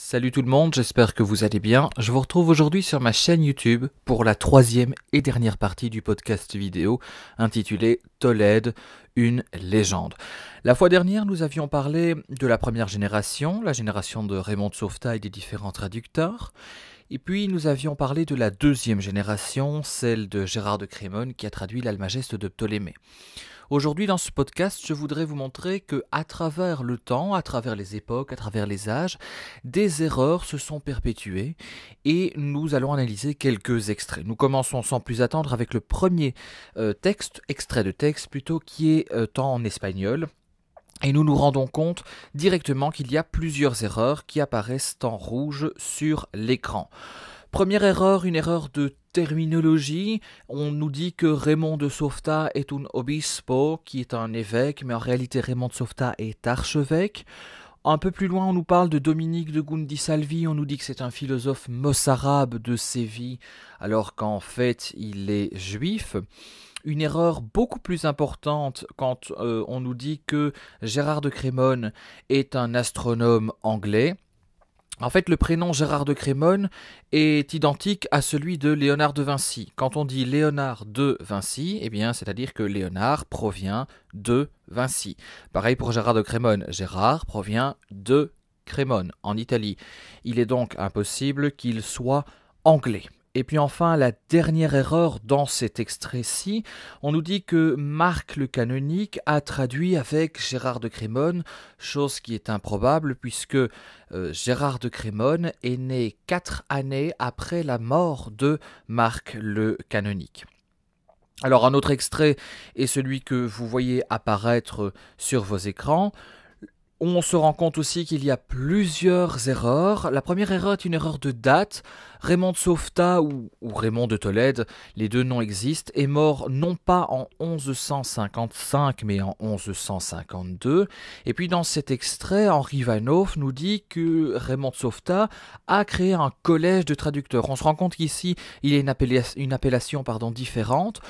Salut tout le monde, j'espère que vous allez bien. Je vous retrouve aujourd'hui sur ma chaîne YouTube pour la troisième et dernière partie du podcast vidéo intitulé Tolède, une légende. La fois dernière, nous avions parlé de la première génération, la génération de Raymond de et des différents traducteurs. Et puis nous avions parlé de la deuxième génération, celle de Gérard de Crémone qui a traduit l'Almageste de Ptolémée. Aujourd'hui, dans ce podcast, je voudrais vous montrer que, à travers le temps, à travers les époques, à travers les âges, des erreurs se sont perpétuées et nous allons analyser quelques extraits. Nous commençons sans plus attendre avec le premier euh, texte, extrait de texte plutôt, qui est euh, tant en espagnol et nous nous rendons compte directement qu'il y a plusieurs erreurs qui apparaissent en rouge sur l'écran. Première erreur, une erreur de terminologie. On nous dit que Raymond de Softa est un obispo, qui est un évêque, mais en réalité Raymond de Softa est archevêque. Un peu plus loin, on nous parle de Dominique de Gundisalvi, on nous dit que c'est un philosophe mossarabe de Séville, alors qu'en fait il est juif une erreur beaucoup plus importante quand euh, on nous dit que Gérard de Crémone est un astronome anglais. En fait, le prénom Gérard de Crémone est identique à celui de Léonard de Vinci. Quand on dit Léonard de Vinci, eh bien, c'est-à-dire que Léonard provient de Vinci. Pareil pour Gérard de Crémone. Gérard provient de Crémone, en Italie. Il est donc impossible qu'il soit anglais. Et puis enfin, la dernière erreur dans cet extrait-ci, on nous dit que Marc le canonique a traduit avec Gérard de Crémone, chose qui est improbable puisque euh, Gérard de Crémone est né quatre années après la mort de Marc le canonique. Alors un autre extrait est celui que vous voyez apparaître sur vos écrans. On se rend compte aussi qu'il y a plusieurs erreurs. La première erreur est une erreur de date. Raymond de Sauveta, ou, Raymond de Tolède, les deux noms existent, est mort non pas en 1155 mais en 1152. Et puis dans cet extrait, Henri Vanhoff nous dit que Raymond de Sauveta a créé un collège de traducteurs. On se rend compte qu'ici, il y a une, appellation, une appellation pardon, différente.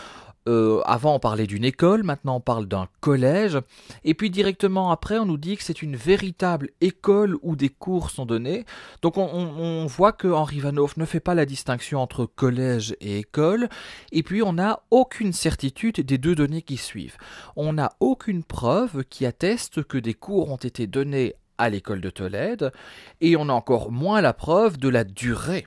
Euh, avant, on parlait d'une école, maintenant, on parle d'un collège. Et puis, directement après, on nous dit que c'est une véritable école où des cours sont donnés. Donc, on, voit que Henri Vanoff ne fait pas la distinction entre collège et école. Et puis, on n'a aucune certitude des deux données qui suivent. On n'a aucune preuve qui atteste que des cours ont été donnés à l'école de Tolède, et on a encore moins la preuve de la durée.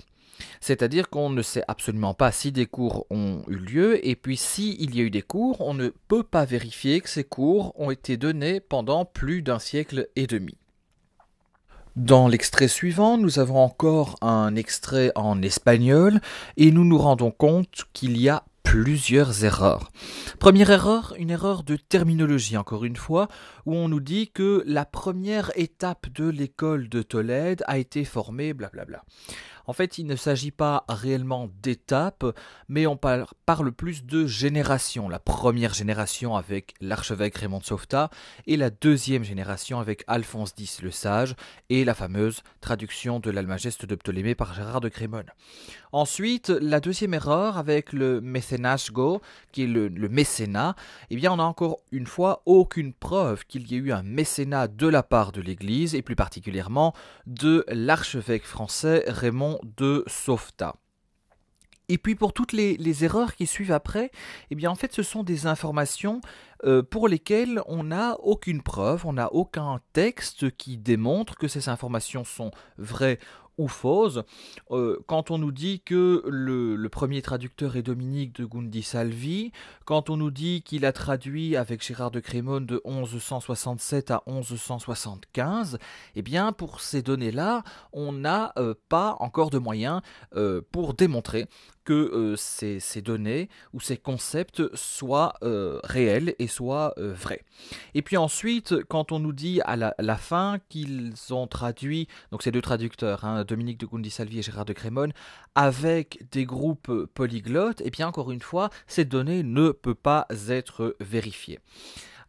C'est-à-dire qu'on ne sait absolument pas si des cours ont eu lieu, et puis s'il y a eu des cours, on ne peut pas vérifier que ces cours ont été donnés pendant plus d'un siècle et demi. Dans l'extrait suivant, nous avons encore un extrait en espagnol, et nous nous rendons compte qu'il y a plusieurs erreurs. Première erreur, une erreur de terminologie encore une fois, où on nous dit que la première étape de l'école de Tolède a été formée, blablabla. En fait, il ne s'agit pas réellement d'étapes, mais on parle plus de générations. La première génération avec l'archevêque Raymond de Sauveta et la deuxième génération avec Alphonse X le Sage et la fameuse traduction de l'Almageste de Ptolémée par Gérard de Crémone. Ensuite, la deuxième erreur avec le Go, qui est le, mécénat, eh bien on a encore une fois aucune preuve qu'il y ait eu un mécénat de la part de l'Église et plus particulièrement de l'archevêque français Raymond de Softa. Et puis pour toutes les, erreurs qui suivent après, eh bien en fait ce sont des informations euh, pour lesquelles on n'a aucune preuve, on n'a aucun texte qui démontre que ces informations sont vraies ou fausse. Euh, quand on nous dit que le, premier traducteur est Dominique de Gundisalvi, quand on nous dit qu'il a traduit avec Gérard de Crémone de 1167 à 1175, eh bien pour ces données-là, on n'a euh, pas encore de moyens euh, pour démontrer que euh, ces, données ou ces concepts soient euh, réels et soient euh, vrais. Et puis ensuite, quand on nous dit à la, fin qu'ils ont traduit, donc ces deux traducteurs, hein, Dominique de Gundisalvi et Gérard de Crémone, avec des groupes polyglottes, et eh bien encore une fois, ces données ne peuvent pas être vérifiées.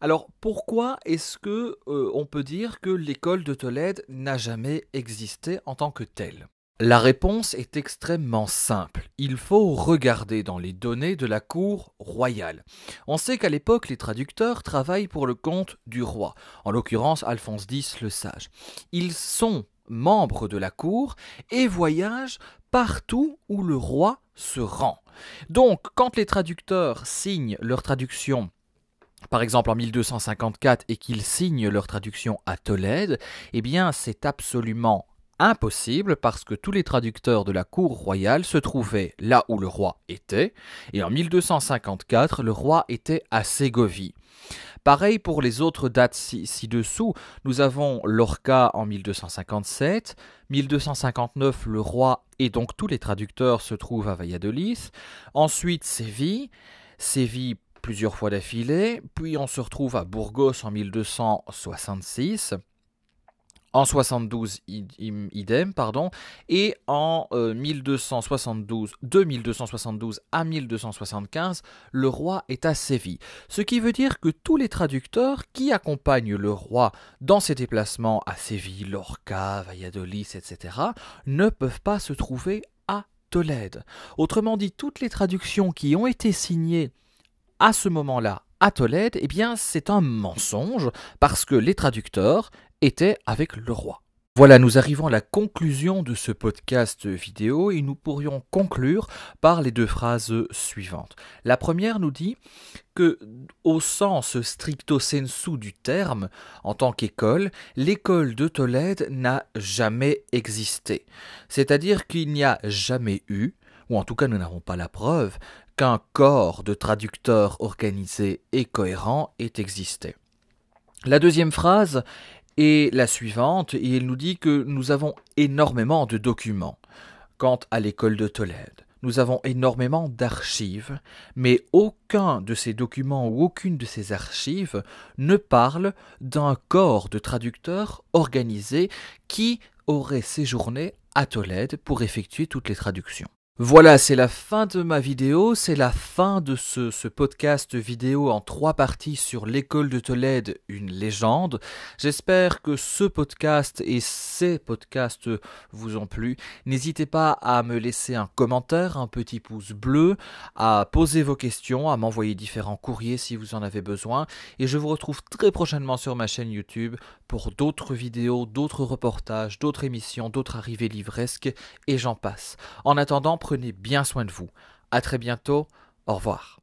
Alors pourquoi est-ce que on peut dire que l'école de Tolède n'a jamais existé en tant que telle la réponse est extrêmement simple. Il faut regarder dans les données de la cour royale. On sait qu'à l'époque, les traducteurs travaillent pour le compte du roi, en l'occurrence Alphonse X le Sage. Ils sont membres de la cour et voyagent partout où le roi se rend. Donc, quand les traducteurs signent leur traduction par exemple en 1254 et qu'ils signent leur traduction à Tolède, eh bien c'est absolument impossible parce que tous les traducteurs de la cour royale se trouvaient là où le roi était, et en 1254, le roi était à Ségovie. Pareil pour les autres dates ci-dessous, nous avons Lorca en 1257, 1259 le roi et donc tous les traducteurs se trouvent à Valladolid, ensuite Séville, Séville plusieurs fois d'affilée, puis on se retrouve à Burgos en 1266, en 72, idem, pardon. Et en 1272, euh, de 1272 à 1275, le roi est à Séville. Ce qui veut dire que tous les traducteurs qui accompagnent le roi dans ses déplacements à Séville, Lorca, Valladolid, etc., ne peuvent pas se trouver à Tolède. Autrement dit, toutes les traductions qui ont été signées à ce moment-là à Tolède, eh bien, c'est un mensonge parce que les traducteurs était avec le roi. Voilà, nous arrivons à la conclusion de ce podcast vidéo et nous pourrions conclure par les deux phrases suivantes. La première nous dit que, au sens stricto sensu du terme, en tant qu'école, l'école de Tolède n'a jamais existé. C'est-à-dire qu'il n'y a jamais eu, ou en tout cas nous n'avons pas la preuve, qu'un corps de traducteurs organisé et cohérent ait existé. La deuxième phrase et la suivante, il nous dit que nous avons énormément de documents quant à l'école de Tolède. Nous avons énormément d'archives, mais aucun de ces documents ou aucune de ces archives ne parle d'un corps de traducteurs organisé qui aurait séjourné à Tolède pour effectuer toutes les traductions. Voilà, c'est la fin de ma vidéo, c'est la fin de ce, podcast vidéo en trois parties sur l'école de Tolède, une légende. J'espère que ce podcast et ces podcasts vous ont plu. N'hésitez pas à me laisser un commentaire, un petit pouce bleu, à poser vos questions, à m'envoyer différents courriers si vous en avez besoin. Et je vous retrouve très prochainement sur ma chaîne YouTube pour d'autres vidéos, d'autres reportages, d'autres émissions, d'autres arrivées livresques et j'en passe. En attendant, prenez bien soin de vous. À très bientôt. Au revoir.